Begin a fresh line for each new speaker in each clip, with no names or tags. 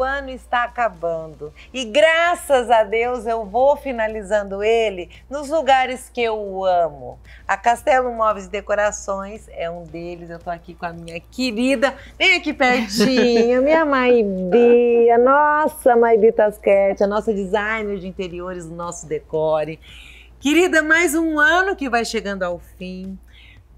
o ano está acabando e graças a Deus eu vou finalizando ele nos lugares que eu amo. A Castelo Móveis e Decorações é um deles. Eu estou aqui com a minha querida, vem aqui pertinho, minha Maibi, a nossa Maibi Tasquete, a nossa designer de interiores, o nosso decore. Querida, mais um ano que vai chegando ao fim.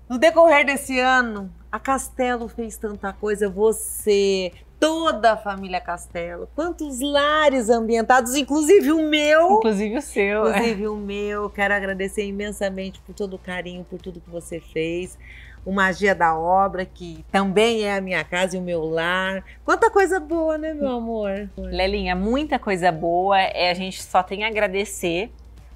No decorrer desse ano, a Castelo fez tanta coisa, você toda a família Castelo. Quantos lares ambientados, inclusive o meu. Inclusive o seu. É. Inclusive é. o meu. Quero agradecer imensamente por todo o carinho, por tudo que você fez. O
Magia da Obra, que também
é a minha casa e o meu lar. Quanta coisa boa, né, meu amor?
Lelinha, muita coisa boa. É, a gente só tem a agradecer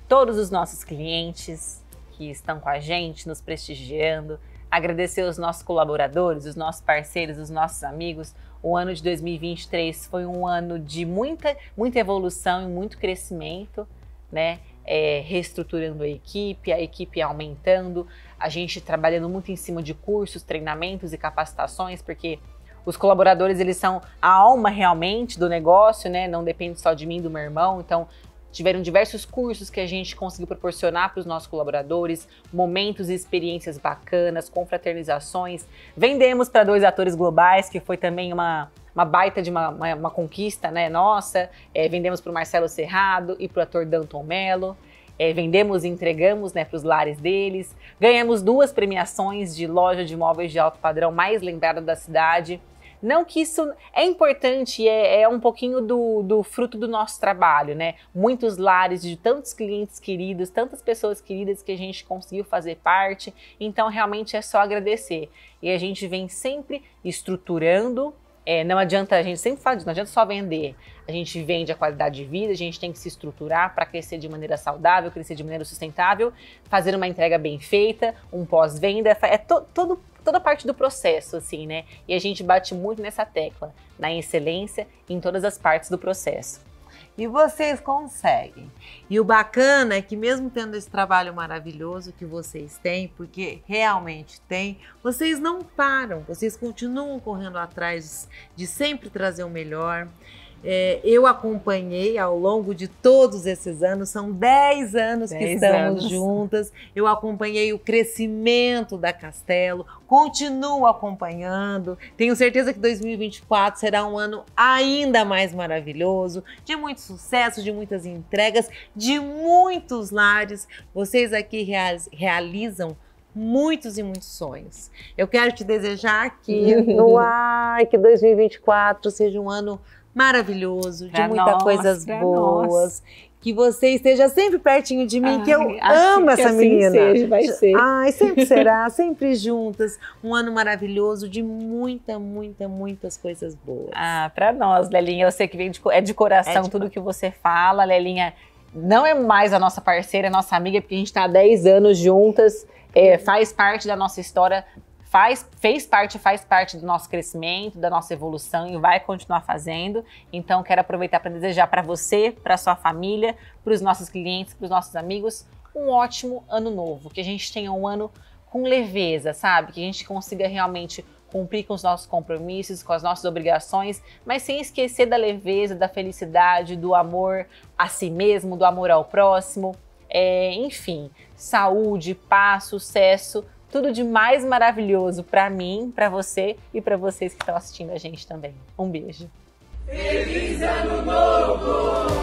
todos os nossos clientes que estão com a gente, nos prestigiando agradecer os nossos colaboradores, os nossos parceiros, os nossos amigos. O ano de 2023 foi um ano de muita, muita evolução e muito crescimento, né? É, reestruturando a equipe, a equipe aumentando, a gente trabalhando muito em cima de cursos, treinamentos e capacitações, porque os colaboradores eles são a alma realmente do negócio, né? Não depende só de mim, do meu irmão. Então Tiveram diversos cursos que a gente conseguiu proporcionar para os nossos colaboradores, momentos e experiências bacanas, confraternizações. Vendemos para dois atores globais, que foi também uma, uma baita de uma, uma, uma conquista né, nossa. É, vendemos para o Marcelo Serrado e para o ator Danton Mello. É, vendemos e entregamos né, para os lares deles. Ganhamos duas premiações de loja de imóveis de alto padrão mais lembrada da cidade. Não que isso é importante, é, é um pouquinho do, do, fruto do nosso trabalho, né? Muitos lares de tantos clientes queridos, tantas pessoas queridas que a gente conseguiu fazer parte. Então, realmente é só agradecer. E a gente vem sempre estruturando. É, não adianta, a gente sempre fala disso, não adianta só vender. A gente vende a qualidade de vida, a gente tem que se estruturar para crescer de maneira saudável, crescer de maneira sustentável, fazer uma entrega bem feita, um pós-venda. É, é to, todo toda parte do processo, assim, né? E a gente bate muito nessa tecla, na excelência em todas as partes do processo. E vocês conseguem. E o bacana é
que, mesmo tendo esse trabalho maravilhoso que vocês têm, porque realmente tem, vocês não param, vocês continuam correndo atrás de sempre trazer o melhor. É, eu acompanhei ao longo de todos esses anos, são 10 anos dez que estamos anos. juntas. Eu acompanhei o crescimento da Castelo, continuo acompanhando. Tenho certeza que 2024 será um ano ainda mais maravilhoso, de muito sucesso, de muitas entregas, de muitos lares. Vocês aqui realizam muitos e muitos sonhos. Eu quero te desejar que no ar, que 2024 seja um ano maravilhoso, de muitas coisas boas. Nós. Que você esteja sempre pertinho de mim, Ai, que eu assim amo essa assim menina. Seja, vai ser. Ai, sempre será, sempre juntas.
Um ano maravilhoso de muita, muita, muitas coisas boas. Ah, para nós, Lelinha, eu sei que vem de, é de coração é de tudo que você fala, Lelinha. Não é mais a nossa parceira, a é nossa amiga, porque a gente está há 10 anos juntas. É, faz parte da nossa história, faz, fez parte, faz parte do nosso crescimento, da nossa evolução e vai continuar fazendo. Então, quero aproveitar para desejar para você, para sua família, para os nossos clientes, para os nossos amigos, um ótimo ano novo. Que a gente tenha um ano com leveza, sabe? Que a gente consiga realmente cumprir com os nossos compromissos, com as nossas obrigações, mas sem esquecer da leveza, da felicidade, do amor a si mesmo, do amor ao próximo. É, enfim, saúde, paz, sucesso tudo de mais maravilhoso para mim, para você e para vocês que estão assistindo a gente também. Um beijo.
Feliz Ano Novo!